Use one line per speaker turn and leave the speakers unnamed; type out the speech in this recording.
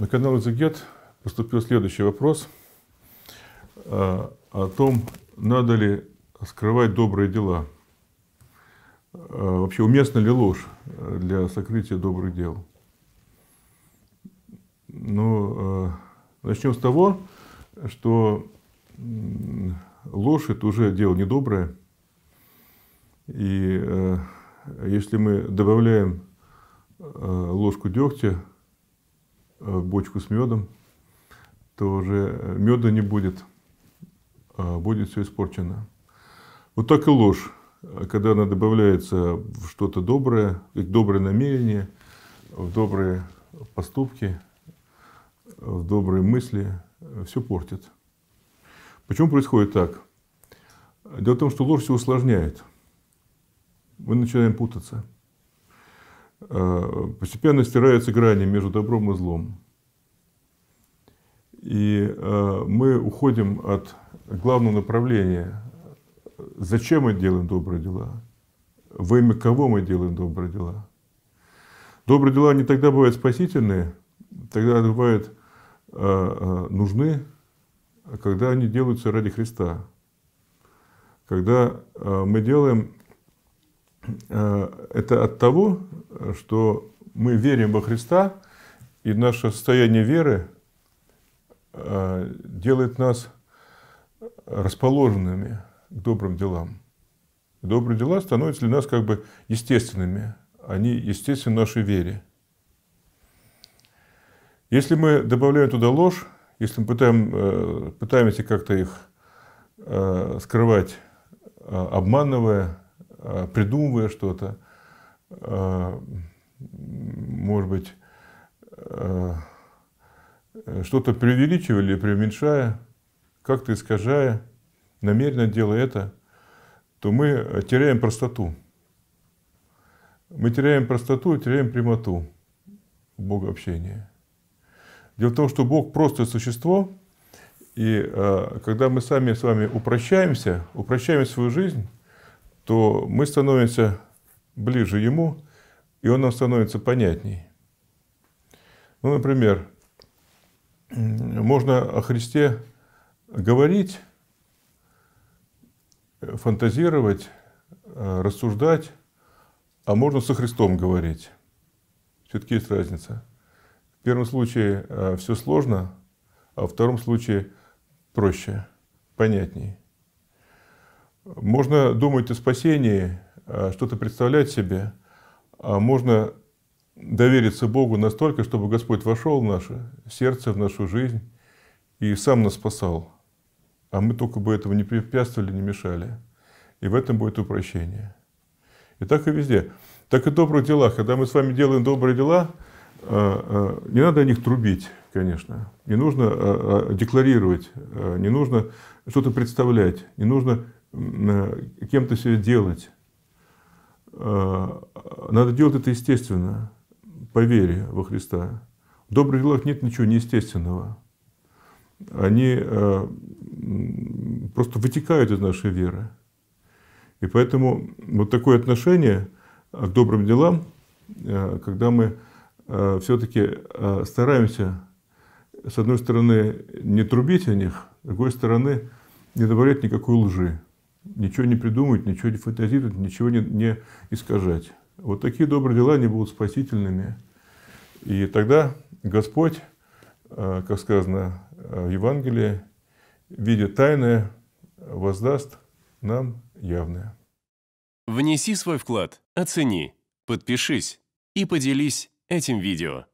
На канал Изагет поступил следующий вопрос э, о том, надо ли скрывать добрые дела. Э, вообще, уместна ли ложь э, для сокрытия добрых дел? Ну, начнем с того, что ложь – это уже дело недоброе. И если мы добавляем ложку дегтя Э, бочку с медом, то уже э, меда не будет, а будет все испорчено. Вот так и ложь, э, когда она добавляется в что-то доброе, в добрые намерения, в добрые поступки, в добрые мысли, все портит. Почему происходит так? Дело в том, что ложь все усложняет. Мы начинаем путаться. Э, постепенно стираются грани между добром и злом. И э, мы уходим от главного направления. Зачем мы делаем добрые дела? Во имя кого мы делаем добрые дела? Добрые дела не тогда бывают спасительные, тогда бывают э, нужны, а когда они делаются ради Христа. Когда мы делаем Э, это от того, что мы верим во Христа, и наше состояние веры э, делает нас расположенными к добрым делам. Добрые дела становятся для нас как бы естественными. Они естественны нашей вере. Если мы добавляем туда ложь, если мы пытаем, э, пытаемся как-то их скрывать, обманывая, Э, придумывая что-то, э, может быть, э, что-то преувеличивали, преуменьшая, как-то искажая, намеренно делая это, то мы теряем простоту. Мы теряем простоту и теряем прямоту Бога общения. Дело в том, что Бог просто существо, и когда мы сами с вами упрощаемся, упрощаем свою жизнь, то мы становимся ближе Ему, и Он нам становится понятней. Ну, например, можно о Христе говорить, фантазировать, э, рассуждать, а можно со Христом говорить. Все-таки есть разница. В первом случае э, все сложно, а во втором случае проще, понятней. Можно думать о спасении, а, что-то представлять себе, а можно довериться Богу настолько, чтобы Господь вошел в наше сердце, в нашу жизнь и сам нас спасал. А мы только бы этого не препятствовали, не мешали. И в этом будет упрощение. И так и везде. Так и в добрых делах. Когда мы с вами делаем добрые дела, а, а, не надо о них трубить, конечно. Не нужно декларировать, не нужно что-то представлять, не нужно Э, кем-то себе делать. Э, надо делать это естественно, по вере во Христа. В добрых делах нет ничего неестественного. Они э, просто вытекают из нашей веры. И поэтому вот такое отношение к добрым делам, когда мы все-таки стараемся, с одной стороны, не трубить о них, с другой стороны, не добавлять никакой лжи ничего не придумывать, ничего не фантазировать, ничего не, не искажать. Вот такие добрые дела, они будут спасительными. И тогда Господь, э, как сказано э, в Евангелии, виде тайное, воздаст нам явное. Внеси свой вклад, оцени, подпишись и поделись этим видео.